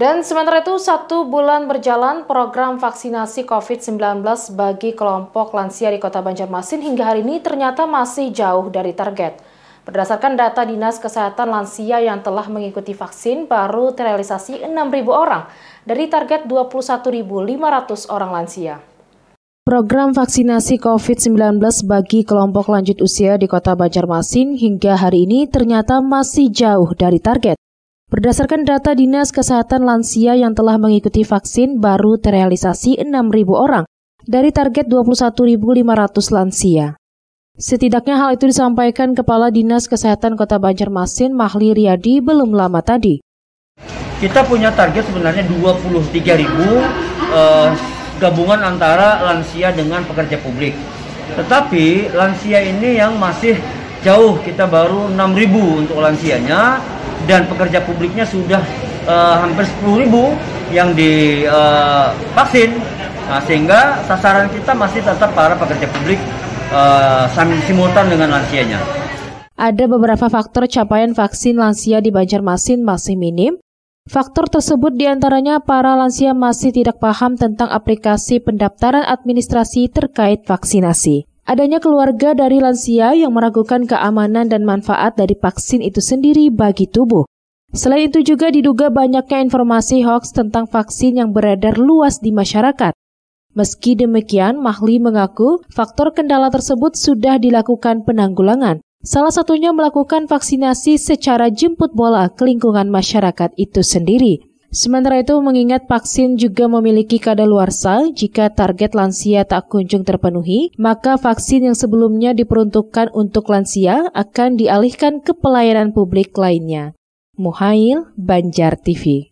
Dan sementara itu, satu bulan berjalan program vaksinasi COVID-19 bagi kelompok lansia di kota Banjarmasin hingga hari ini ternyata masih jauh dari target. Berdasarkan data Dinas Kesehatan Lansia yang telah mengikuti vaksin, baru terrealisasi 6.000 orang dari target 21.500 orang lansia. Program vaksinasi COVID-19 bagi kelompok lanjut usia di kota Banjarmasin hingga hari ini ternyata masih jauh dari target. Berdasarkan data Dinas Kesehatan Lansia yang telah mengikuti vaksin baru terrealisasi 6.000 orang dari target 21.500 lansia. Setidaknya hal itu disampaikan Kepala Dinas Kesehatan Kota Banjarmasin Mahli Riyadi belum lama tadi. Kita punya target sebenarnya 23.000 eh, gabungan antara lansia dengan pekerja publik. Tetapi lansia ini yang masih jauh kita baru 6.000 untuk lansianya dan pekerja publiknya sudah uh, hampir 10.000 yang divaksin. Eh, uh, nah, sehingga sasaran kita masih tetap para pekerja publik uh, simultan dengan lansianya. Ada beberapa faktor capaian vaksin lansia di Banjarmasin masih minim. Faktor tersebut diantaranya para lansia masih tidak paham tentang aplikasi pendaftaran administrasi terkait vaksinasi. Adanya keluarga dari lansia yang meragukan keamanan dan manfaat dari vaksin itu sendiri bagi tubuh. Selain itu juga diduga banyaknya informasi hoax tentang vaksin yang beredar luas di masyarakat. Meski demikian, Mahli mengaku faktor kendala tersebut sudah dilakukan penanggulangan. Salah satunya melakukan vaksinasi secara jemput bola ke lingkungan masyarakat itu sendiri. Sementara itu, mengingat vaksin juga memiliki kadaluarsa, jika target lansia tak kunjung terpenuhi, maka vaksin yang sebelumnya diperuntukkan untuk lansia akan dialihkan ke pelayanan publik lainnya. Muhail Banjar TV